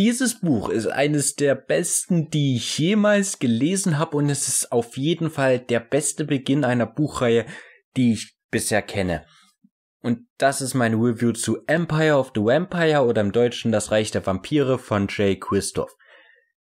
Dieses Buch ist eines der besten, die ich jemals gelesen habe und es ist auf jeden Fall der beste Beginn einer Buchreihe, die ich bisher kenne. Und das ist mein Review zu Empire of the Vampire oder im Deutschen Das Reich der Vampire von Jay Christoph.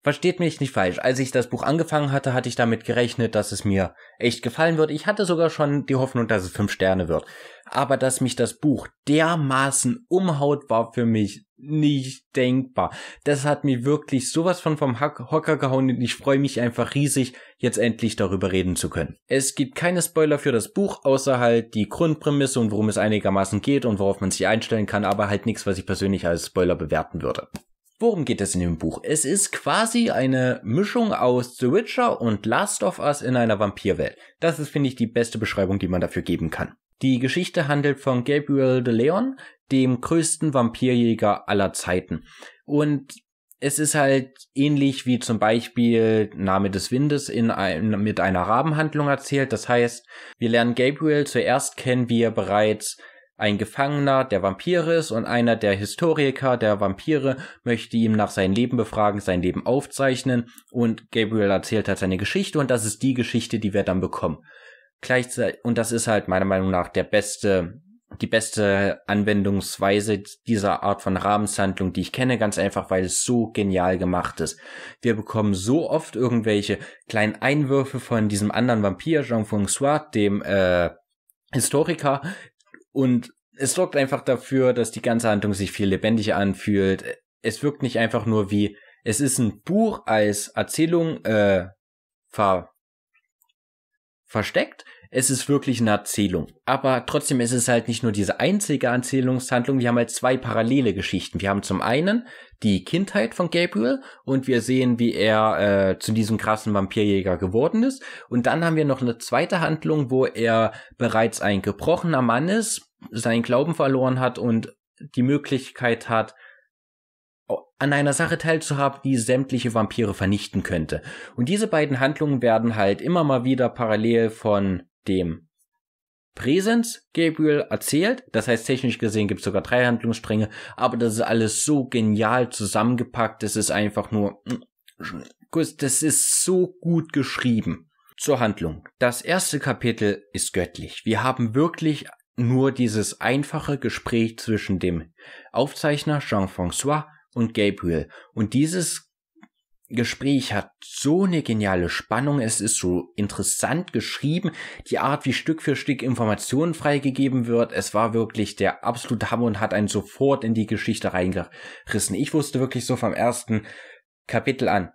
Versteht mich nicht falsch. Als ich das Buch angefangen hatte, hatte ich damit gerechnet, dass es mir echt gefallen wird. Ich hatte sogar schon die Hoffnung, dass es fünf Sterne wird. Aber dass mich das Buch dermaßen umhaut, war für mich nicht denkbar. Das hat mir wirklich sowas von vom Hocker gehauen und ich freue mich einfach riesig, jetzt endlich darüber reden zu können. Es gibt keine Spoiler für das Buch, außer halt die Grundprämisse und worum es einigermaßen geht und worauf man sich einstellen kann, aber halt nichts, was ich persönlich als Spoiler bewerten würde. Worum geht es in dem Buch? Es ist quasi eine Mischung aus The Witcher und Last of Us in einer Vampirwelt. Das ist, finde ich, die beste Beschreibung, die man dafür geben kann. Die Geschichte handelt von Gabriel de Leon, dem größten Vampirjäger aller Zeiten. Und es ist halt ähnlich wie zum Beispiel Name des Windes in ein, mit einer Rabenhandlung erzählt. Das heißt, wir lernen Gabriel zuerst kennen, wie er bereits ein Gefangener, der Vampire ist und einer der Historiker der Vampire möchte ihm nach seinem Leben befragen, sein Leben aufzeichnen und Gabriel erzählt halt seine Geschichte und das ist die Geschichte, die wir dann bekommen. Gleichzeitig, und das ist halt meiner Meinung nach der beste die beste Anwendungsweise dieser Art von Rahmenshandlung, die ich kenne, ganz einfach, weil es so genial gemacht ist. Wir bekommen so oft irgendwelche kleinen Einwürfe von diesem anderen Vampir, Jean-François, dem äh, Historiker, und es sorgt einfach dafür, dass die ganze Handlung sich viel lebendiger anfühlt. Es wirkt nicht einfach nur wie, es ist ein Buch als Erzählung äh, ver versteckt. Es ist wirklich eine Erzählung. Aber trotzdem ist es halt nicht nur diese einzige Erzählungshandlung. Wir haben halt zwei parallele Geschichten. Wir haben zum einen die Kindheit von Gabriel und wir sehen, wie er äh, zu diesem krassen Vampirjäger geworden ist. Und dann haben wir noch eine zweite Handlung, wo er bereits ein gebrochener Mann ist, seinen Glauben verloren hat und die Möglichkeit hat, an einer Sache teilzuhaben, die sämtliche Vampire vernichten könnte. Und diese beiden Handlungen werden halt immer mal wieder parallel von dem Präsens Gabriel erzählt. Das heißt, technisch gesehen gibt es sogar drei Handlungsstränge, aber das ist alles so genial zusammengepackt. Es ist einfach nur, hm, das ist so gut geschrieben. Zur Handlung. Das erste Kapitel ist göttlich. Wir haben wirklich nur dieses einfache Gespräch zwischen dem Aufzeichner Jean-François und Gabriel. Und dieses Gespräch hat so eine geniale Spannung, es ist so interessant geschrieben, die Art, wie Stück für Stück Informationen freigegeben wird, es war wirklich der absolute Hammer und hat einen sofort in die Geschichte reingerissen. Ich wusste wirklich so vom ersten Kapitel an,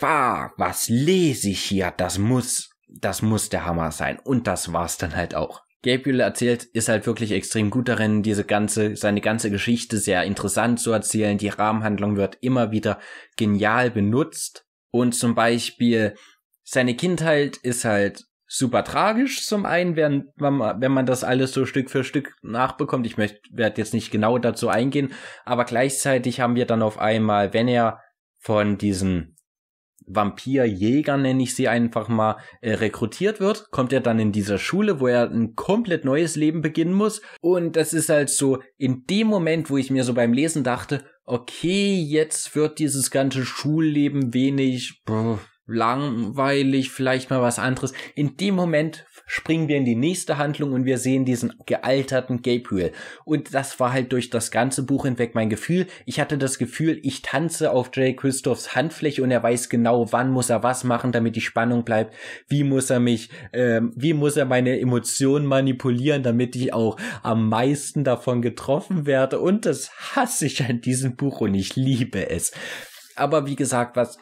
war, was lese ich hier, das muss, das muss der Hammer sein. Und das war's dann halt auch. Gabriel erzählt, ist halt wirklich extrem gut darin, diese ganze, seine ganze Geschichte sehr interessant zu erzählen. Die Rahmenhandlung wird immer wieder genial benutzt. Und zum Beispiel, seine Kindheit ist halt super tragisch zum einen, wenn, wenn man das alles so Stück für Stück nachbekommt. Ich möchte, werde jetzt nicht genau dazu eingehen, aber gleichzeitig haben wir dann auf einmal, wenn er von diesen Vampirjäger, nenne ich sie einfach mal, äh, rekrutiert wird, kommt er dann in dieser Schule, wo er ein komplett neues Leben beginnen muss. Und das ist halt so, in dem Moment, wo ich mir so beim Lesen dachte, okay, jetzt wird dieses ganze Schulleben wenig, pff, langweilig, vielleicht mal was anderes. In dem Moment springen wir in die nächste Handlung und wir sehen diesen gealterten Gabriel. Und das war halt durch das ganze Buch hinweg mein Gefühl. Ich hatte das Gefühl, ich tanze auf Jay Christophs Handfläche und er weiß genau, wann muss er was machen, damit die Spannung bleibt. Wie muss er mich, ähm, wie muss er meine Emotionen manipulieren, damit ich auch am meisten davon getroffen werde. Und das hasse ich an diesem Buch und ich liebe es. Aber wie gesagt, was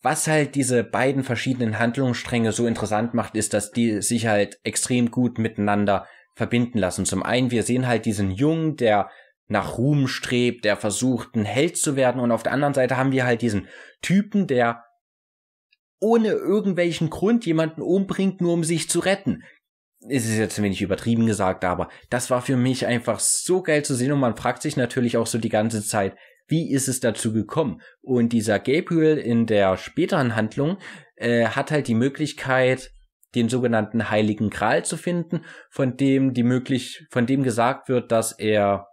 was halt diese beiden verschiedenen Handlungsstränge so interessant macht, ist, dass die sich halt extrem gut miteinander verbinden lassen. Zum einen, wir sehen halt diesen Jungen, der nach Ruhm strebt, der versucht, ein Held zu werden. Und auf der anderen Seite haben wir halt diesen Typen, der ohne irgendwelchen Grund jemanden umbringt, nur um sich zu retten. Es ist jetzt ein wenig übertrieben gesagt, aber das war für mich einfach so geil zu sehen und man fragt sich natürlich auch so die ganze Zeit, wie ist es dazu gekommen? Und dieser Gabriel in der späteren Handlung äh, hat halt die Möglichkeit, den sogenannten Heiligen Kral zu finden, von dem die möglich, von dem gesagt wird, dass er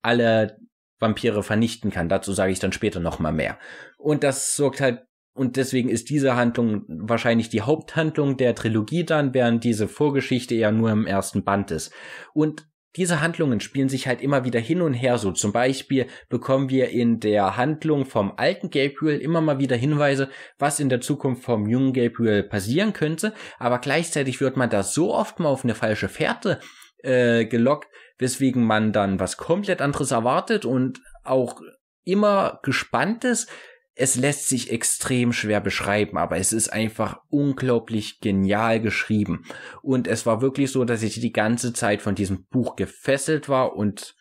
alle Vampire vernichten kann. Dazu sage ich dann später nochmal mehr. Und das sorgt halt, und deswegen ist diese Handlung wahrscheinlich die Haupthandlung der Trilogie dann, während diese Vorgeschichte ja nur im ersten Band ist. Und diese Handlungen spielen sich halt immer wieder hin und her. So zum Beispiel bekommen wir in der Handlung vom alten Gabriel immer mal wieder Hinweise, was in der Zukunft vom jungen Gabriel passieren könnte, aber gleichzeitig wird man da so oft mal auf eine falsche Fährte äh, gelockt, weswegen man dann was komplett anderes erwartet und auch immer gespannt ist, es lässt sich extrem schwer beschreiben, aber es ist einfach unglaublich genial geschrieben. Und es war wirklich so, dass ich die ganze Zeit von diesem Buch gefesselt war und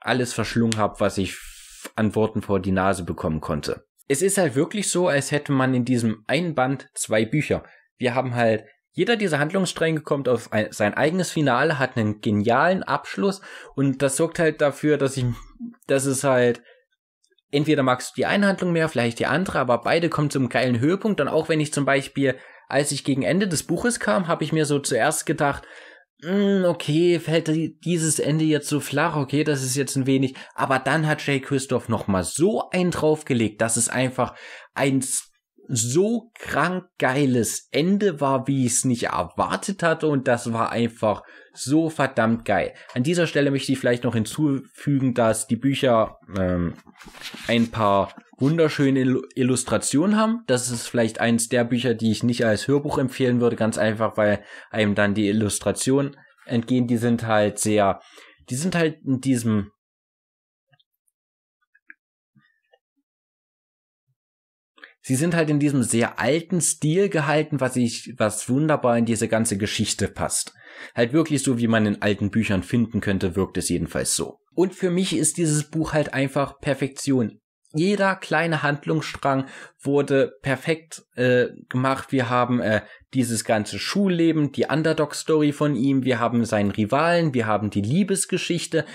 alles verschlungen habe, was ich an Worten vor die Nase bekommen konnte. Es ist halt wirklich so, als hätte man in diesem einen Band zwei Bücher. Wir haben halt jeder dieser Handlungsstränge kommt auf ein, sein eigenes Finale, hat einen genialen Abschluss und das sorgt halt dafür, dass ich, dass es halt entweder magst du die eine Handlung mehr, vielleicht die andere, aber beide kommen zum geilen Höhepunkt. Und auch wenn ich zum Beispiel, als ich gegen Ende des Buches kam, habe ich mir so zuerst gedacht, hm, okay, fällt dieses Ende jetzt so flach, okay, das ist jetzt ein wenig, aber dann hat Jay Christoph nochmal so einen draufgelegt, dass es einfach ein so krank geiles Ende war, wie ich es nicht erwartet hatte und das war einfach so verdammt geil. An dieser Stelle möchte ich vielleicht noch hinzufügen, dass die Bücher ähm, ein paar wunderschöne Illustrationen haben. Das ist vielleicht eins der Bücher, die ich nicht als Hörbuch empfehlen würde, ganz einfach, weil einem dann die Illustrationen entgehen. Die sind halt sehr, die sind halt in diesem sie sind halt in diesem sehr alten Stil gehalten, was ich, was wunderbar in diese ganze Geschichte passt. Halt wirklich so, wie man in alten Büchern finden könnte, wirkt es jedenfalls so. Und für mich ist dieses Buch halt einfach Perfektion. Jeder kleine Handlungsstrang wurde perfekt äh, gemacht. Wir haben äh, dieses ganze Schulleben, die Underdog-Story von ihm, wir haben seinen Rivalen, wir haben die Liebesgeschichte,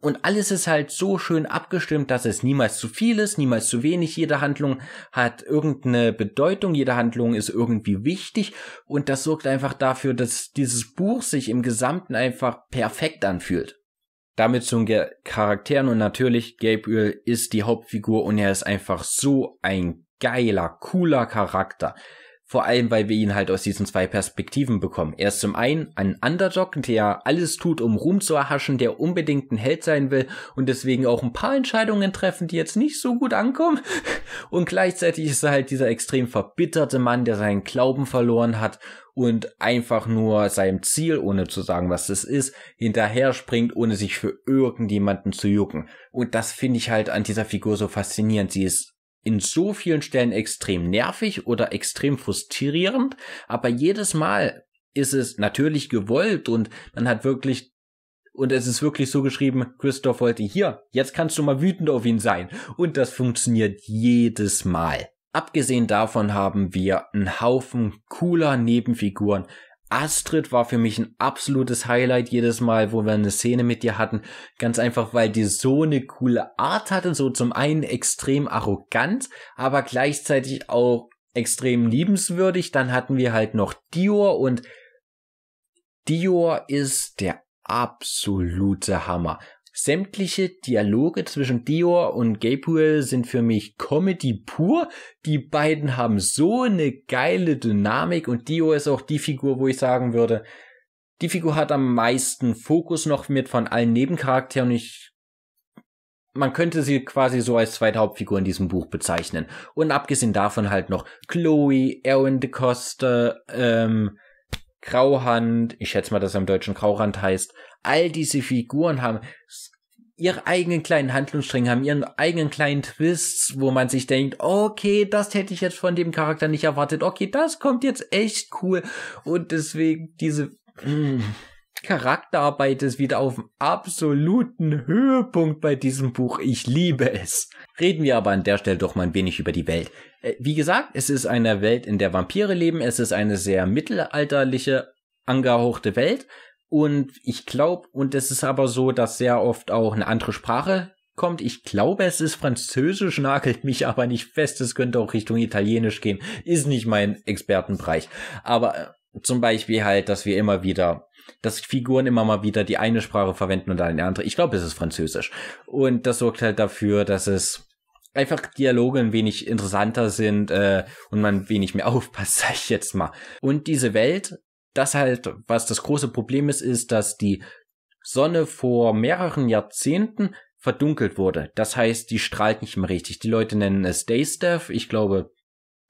und alles ist halt so schön abgestimmt, dass es niemals zu viel ist, niemals zu wenig. Jede Handlung hat irgendeine Bedeutung, jede Handlung ist irgendwie wichtig und das sorgt einfach dafür, dass dieses Buch sich im Gesamten einfach perfekt anfühlt. Damit zum Ge Charakteren und natürlich Gabriel ist die Hauptfigur und er ist einfach so ein geiler, cooler Charakter. Vor allem, weil wir ihn halt aus diesen zwei Perspektiven bekommen. Er ist zum einen ein Underdog, der alles tut, um Ruhm zu erhaschen, der unbedingt ein Held sein will und deswegen auch ein paar Entscheidungen treffen, die jetzt nicht so gut ankommen. Und gleichzeitig ist er halt dieser extrem verbitterte Mann, der seinen Glauben verloren hat und einfach nur seinem Ziel, ohne zu sagen, was es ist, hinterher springt, ohne sich für irgendjemanden zu jucken. Und das finde ich halt an dieser Figur so faszinierend. Sie ist in so vielen Stellen extrem nervig oder extrem frustrierend, aber jedes Mal ist es natürlich gewollt und man hat wirklich und es ist wirklich so geschrieben, Christoph wollte hier, jetzt kannst du mal wütend auf ihn sein. Und das funktioniert jedes Mal. Abgesehen davon haben wir einen Haufen cooler Nebenfiguren, Astrid war für mich ein absolutes Highlight jedes Mal, wo wir eine Szene mit ihr hatten. Ganz einfach, weil die so eine coole Art hatte. So zum einen extrem arrogant, aber gleichzeitig auch extrem liebenswürdig. Dann hatten wir halt noch Dior und Dior ist der absolute Hammer. Sämtliche Dialoge zwischen Dior und Gabriel sind für mich Comedy pur. Die beiden haben so eine geile Dynamik und Dior ist auch die Figur, wo ich sagen würde, die Figur hat am meisten Fokus noch mit von allen Nebencharakteren. Ich, man könnte sie quasi so als zweite Hauptfigur in diesem Buch bezeichnen. Und abgesehen davon halt noch Chloe, Erwin de Costa, ähm, Grauhand, ich schätze mal, dass er im Deutschen Grauhand heißt, all diese Figuren haben ihre eigenen kleinen Handlungsstränge haben, ihren eigenen kleinen Twists, wo man sich denkt, okay, das hätte ich jetzt von dem Charakter nicht erwartet, okay, das kommt jetzt echt cool und deswegen diese hm, Charakterarbeit ist wieder auf dem absoluten Höhepunkt bei diesem Buch. Ich liebe es. Reden wir aber an der Stelle doch mal ein wenig über die Welt. Äh, wie gesagt, es ist eine Welt, in der Vampire leben, es ist eine sehr mittelalterliche angehauchte Welt, und ich glaube, und es ist aber so, dass sehr oft auch eine andere Sprache kommt. Ich glaube, es ist Französisch, nagelt mich aber nicht fest. Es könnte auch Richtung Italienisch gehen. Ist nicht mein Expertenbereich. Aber äh, zum Beispiel halt, dass wir immer wieder, dass Figuren immer mal wieder die eine Sprache verwenden und dann eine andere. Ich glaube, es ist Französisch. Und das sorgt halt dafür, dass es einfach Dialoge ein wenig interessanter sind äh, und man wenig mehr aufpasst, sag ich jetzt mal. Und diese Welt das halt, was das große Problem ist, ist, dass die Sonne vor mehreren Jahrzehnten verdunkelt wurde. Das heißt, die strahlt nicht mehr richtig. Die Leute nennen es Daystaff. Ich glaube,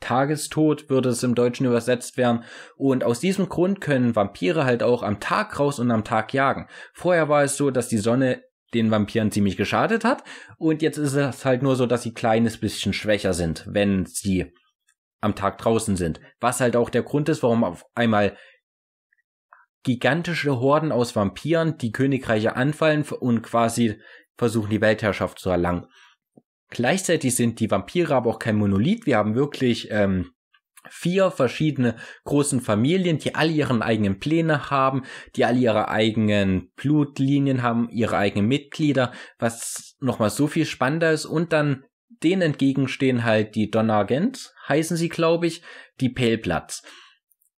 Tagestod würde es im Deutschen übersetzt werden. Und aus diesem Grund können Vampire halt auch am Tag raus und am Tag jagen. Vorher war es so, dass die Sonne den Vampiren ziemlich geschadet hat. Und jetzt ist es halt nur so, dass sie kleines bisschen schwächer sind, wenn sie am Tag draußen sind. Was halt auch der Grund ist, warum auf einmal gigantische Horden aus Vampiren, die Königreiche anfallen und quasi versuchen, die Weltherrschaft zu erlangen. Gleichzeitig sind die Vampire aber auch kein Monolith. Wir haben wirklich ähm, vier verschiedene großen Familien, die alle ihren eigenen Pläne haben, die alle ihre eigenen Blutlinien haben, ihre eigenen Mitglieder, was nochmal so viel spannender ist. Und dann denen entgegenstehen halt die Donnergent, heißen sie, glaube ich, die Pelplatz.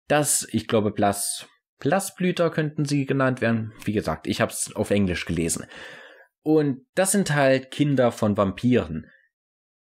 Das, ich glaube, Blas Blassblüter könnten sie genannt werden. Wie gesagt, ich habe es auf Englisch gelesen. Und das sind halt Kinder von Vampiren.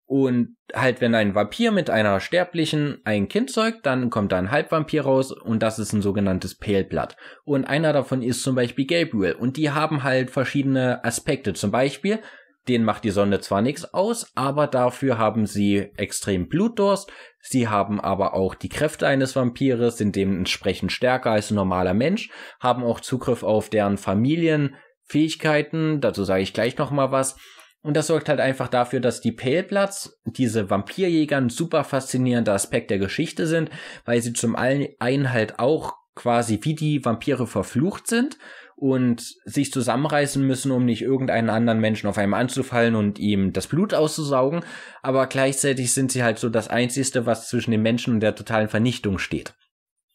Und halt, wenn ein Vampir mit einer Sterblichen ein Kind zeugt, dann kommt da ein Halbvampir raus und das ist ein sogenanntes Paleblatt. Und einer davon ist zum Beispiel Gabriel. Und die haben halt verschiedene Aspekte. Zum Beispiel den macht die Sonne zwar nichts aus, aber dafür haben sie extrem Blutdurst, sie haben aber auch die Kräfte eines Vampires, sind dementsprechend stärker als ein normaler Mensch, haben auch Zugriff auf deren Familienfähigkeiten, dazu sage ich gleich nochmal was. Und das sorgt halt einfach dafür, dass die Pellplatz, diese Vampirjäger, ein super faszinierender Aspekt der Geschichte sind, weil sie zum einen halt auch quasi wie die Vampire verflucht sind und sich zusammenreißen müssen, um nicht irgendeinen anderen Menschen auf einem anzufallen und ihm das Blut auszusaugen, aber gleichzeitig sind sie halt so das Einzige, was zwischen den Menschen und der totalen Vernichtung steht.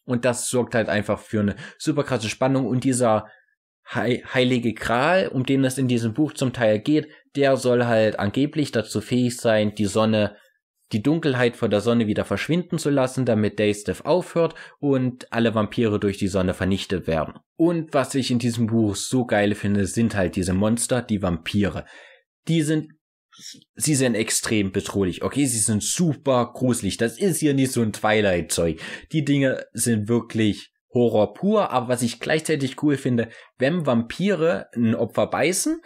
Und das sorgt halt einfach für eine super krasse Spannung und dieser heilige Kral, um den es in diesem Buch zum Teil geht, der soll halt angeblich dazu fähig sein, die Sonne die Dunkelheit vor der Sonne wieder verschwinden zu lassen, damit Daystiff aufhört und alle Vampire durch die Sonne vernichtet werden. Und was ich in diesem Buch so geil finde, sind halt diese Monster, die Vampire. Die sind sie sind extrem bedrohlich, okay? Sie sind super gruselig. Das ist hier nicht so ein Twilight-Zeug. Die Dinge sind wirklich Horror pur, aber was ich gleichzeitig cool finde, wenn Vampire ein Opfer beißen,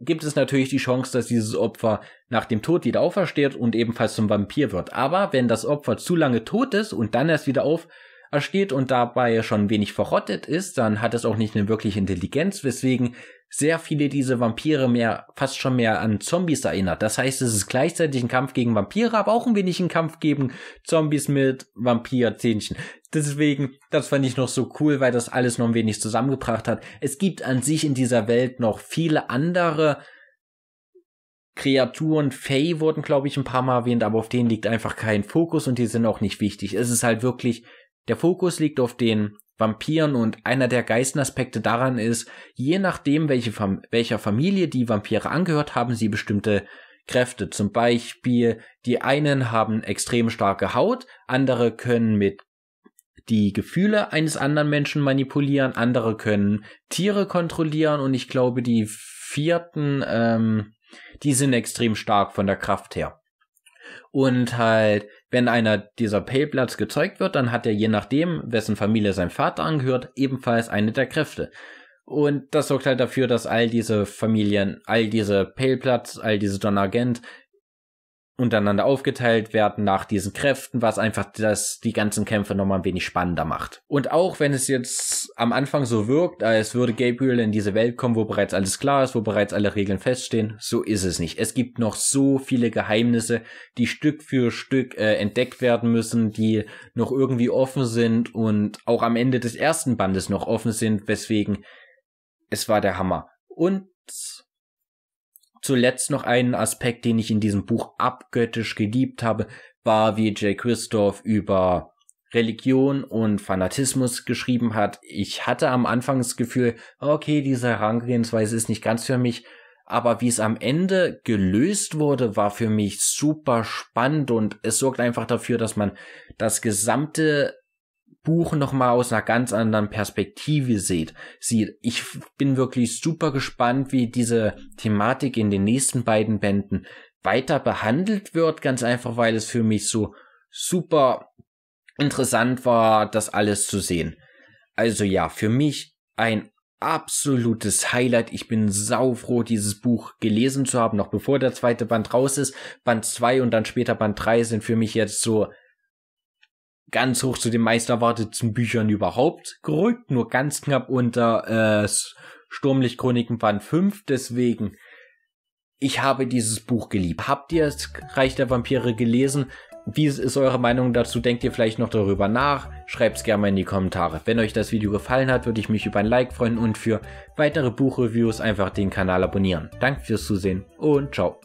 gibt es natürlich die Chance, dass dieses Opfer nach dem Tod wieder aufersteht und ebenfalls zum Vampir wird. Aber wenn das Opfer zu lange tot ist und dann erst wieder auf ersteht und dabei schon wenig verrottet ist, dann hat es auch nicht eine wirkliche Intelligenz, weswegen sehr viele diese Vampire mehr, fast schon mehr an Zombies erinnert. Das heißt, es ist gleichzeitig ein Kampf gegen Vampire, aber auch ein wenig ein Kampf gegen Zombies mit Vampirzähnchen. Deswegen, das fand ich noch so cool, weil das alles noch ein wenig zusammengebracht hat. Es gibt an sich in dieser Welt noch viele andere Kreaturen, Fey wurden, glaube ich, ein paar Mal erwähnt, aber auf denen liegt einfach kein Fokus und die sind auch nicht wichtig. Es ist halt wirklich der Fokus liegt auf den Vampiren und einer der Geistenaspekte daran ist, je nachdem, welche Fam welcher Familie die Vampire angehört, haben sie bestimmte Kräfte. Zum Beispiel, die einen haben extrem starke Haut, andere können mit die Gefühle eines anderen Menschen manipulieren, andere können Tiere kontrollieren und ich glaube, die vierten, ähm, die sind extrem stark von der Kraft her. Und halt, wenn einer dieser Payplatz gezeugt wird, dann hat er je nachdem, wessen Familie sein Vater angehört, ebenfalls eine der Kräfte. Und das sorgt halt dafür, dass all diese Familien, all diese Payplatz, all diese Agent untereinander aufgeteilt werden nach diesen Kräften, was einfach das, die ganzen Kämpfe nochmal ein wenig spannender macht. Und auch wenn es jetzt am Anfang so wirkt, als würde Gabriel in diese Welt kommen, wo bereits alles klar ist, wo bereits alle Regeln feststehen, so ist es nicht. Es gibt noch so viele Geheimnisse, die Stück für Stück äh, entdeckt werden müssen, die noch irgendwie offen sind und auch am Ende des ersten Bandes noch offen sind, weswegen es war der Hammer. Und zuletzt noch einen Aspekt, den ich in diesem Buch abgöttisch geliebt habe, war wie J. Christoph über Religion und Fanatismus geschrieben hat. Ich hatte am Anfang das Gefühl, okay, diese Herangehensweise ist nicht ganz für mich, aber wie es am Ende gelöst wurde, war für mich super spannend und es sorgt einfach dafür, dass man das gesamte Buch nochmal aus einer ganz anderen Perspektive sieht. sieht. Ich bin wirklich super gespannt, wie diese Thematik in den nächsten beiden Bänden weiter behandelt wird, ganz einfach, weil es für mich so super interessant war, das alles zu sehen. Also ja, für mich ein absolutes Highlight. Ich bin saufroh, dieses Buch gelesen zu haben, noch bevor der zweite Band raus ist. Band 2 und dann später Band 3 sind für mich jetzt so ganz hoch zu den meist Büchern überhaupt gerückt, nur ganz knapp unter äh, Sturmlicht Chroniken Band 5, deswegen ich habe dieses Buch geliebt. Habt ihr das Reich der Vampire gelesen? Wie ist eure Meinung dazu? Denkt ihr vielleicht noch darüber nach? Schreibt es gerne mal in die Kommentare. Wenn euch das Video gefallen hat, würde ich mich über ein Like freuen und für weitere Buchreviews einfach den Kanal abonnieren. Danke fürs Zusehen und ciao.